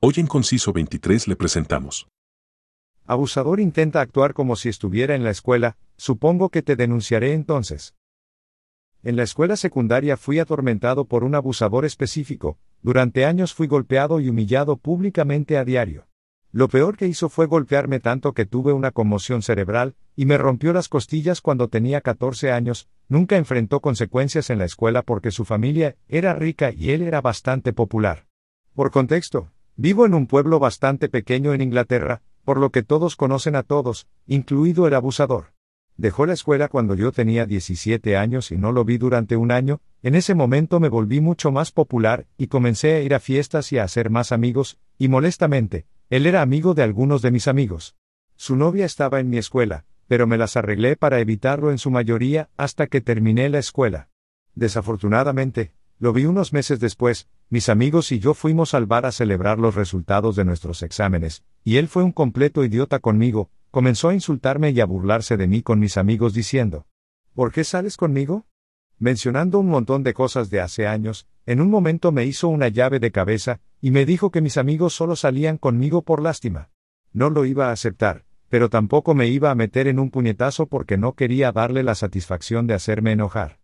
Hoy en Conciso 23 le presentamos. Abusador intenta actuar como si estuviera en la escuela, supongo que te denunciaré entonces. En la escuela secundaria fui atormentado por un abusador específico, durante años fui golpeado y humillado públicamente a diario. Lo peor que hizo fue golpearme tanto que tuve una conmoción cerebral, y me rompió las costillas cuando tenía 14 años, nunca enfrentó consecuencias en la escuela porque su familia era rica y él era bastante popular. Por contexto, Vivo en un pueblo bastante pequeño en Inglaterra, por lo que todos conocen a todos, incluido el abusador. Dejó la escuela cuando yo tenía 17 años y no lo vi durante un año, en ese momento me volví mucho más popular y comencé a ir a fiestas y a hacer más amigos, y molestamente, él era amigo de algunos de mis amigos. Su novia estaba en mi escuela, pero me las arreglé para evitarlo en su mayoría hasta que terminé la escuela. Desafortunadamente, lo vi unos meses después, mis amigos y yo fuimos al bar a celebrar los resultados de nuestros exámenes, y él fue un completo idiota conmigo, comenzó a insultarme y a burlarse de mí con mis amigos diciendo, ¿Por qué sales conmigo? Mencionando un montón de cosas de hace años, en un momento me hizo una llave de cabeza, y me dijo que mis amigos solo salían conmigo por lástima. No lo iba a aceptar, pero tampoco me iba a meter en un puñetazo porque no quería darle la satisfacción de hacerme enojar.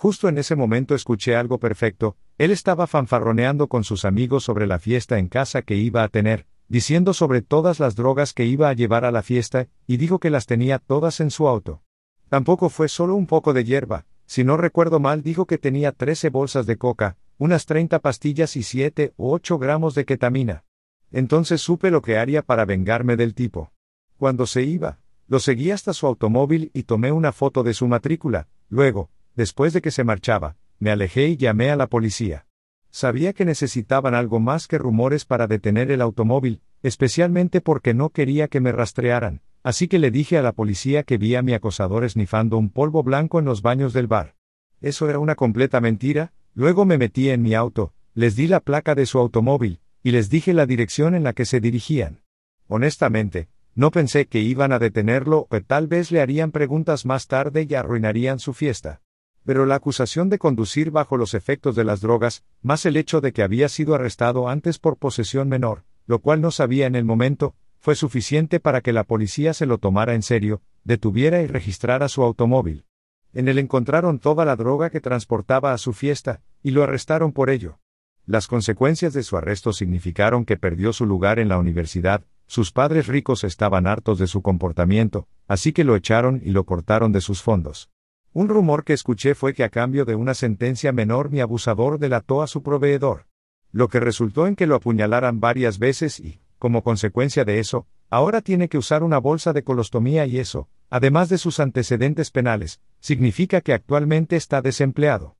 Justo en ese momento escuché algo perfecto, él estaba fanfarroneando con sus amigos sobre la fiesta en casa que iba a tener, diciendo sobre todas las drogas que iba a llevar a la fiesta, y dijo que las tenía todas en su auto. Tampoco fue solo un poco de hierba, si no recuerdo mal dijo que tenía 13 bolsas de coca, unas 30 pastillas y 7 o 8 gramos de ketamina. Entonces supe lo que haría para vengarme del tipo. Cuando se iba, lo seguí hasta su automóvil y tomé una foto de su matrícula, luego, Después de que se marchaba, me alejé y llamé a la policía. Sabía que necesitaban algo más que rumores para detener el automóvil, especialmente porque no quería que me rastrearan, así que le dije a la policía que vi a mi acosador esnifando un polvo blanco en los baños del bar. Eso era una completa mentira, luego me metí en mi auto, les di la placa de su automóvil, y les dije la dirección en la que se dirigían. Honestamente, no pensé que iban a detenerlo o tal vez le harían preguntas más tarde y arruinarían su fiesta pero la acusación de conducir bajo los efectos de las drogas, más el hecho de que había sido arrestado antes por posesión menor, lo cual no sabía en el momento, fue suficiente para que la policía se lo tomara en serio, detuviera y registrara su automóvil. En él encontraron toda la droga que transportaba a su fiesta, y lo arrestaron por ello. Las consecuencias de su arresto significaron que perdió su lugar en la universidad, sus padres ricos estaban hartos de su comportamiento, así que lo echaron y lo cortaron de sus fondos. Un rumor que escuché fue que a cambio de una sentencia menor mi abusador delató a su proveedor, lo que resultó en que lo apuñalaran varias veces y, como consecuencia de eso, ahora tiene que usar una bolsa de colostomía y eso, además de sus antecedentes penales, significa que actualmente está desempleado.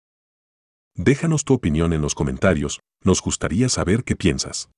Déjanos tu opinión en los comentarios, nos gustaría saber qué piensas.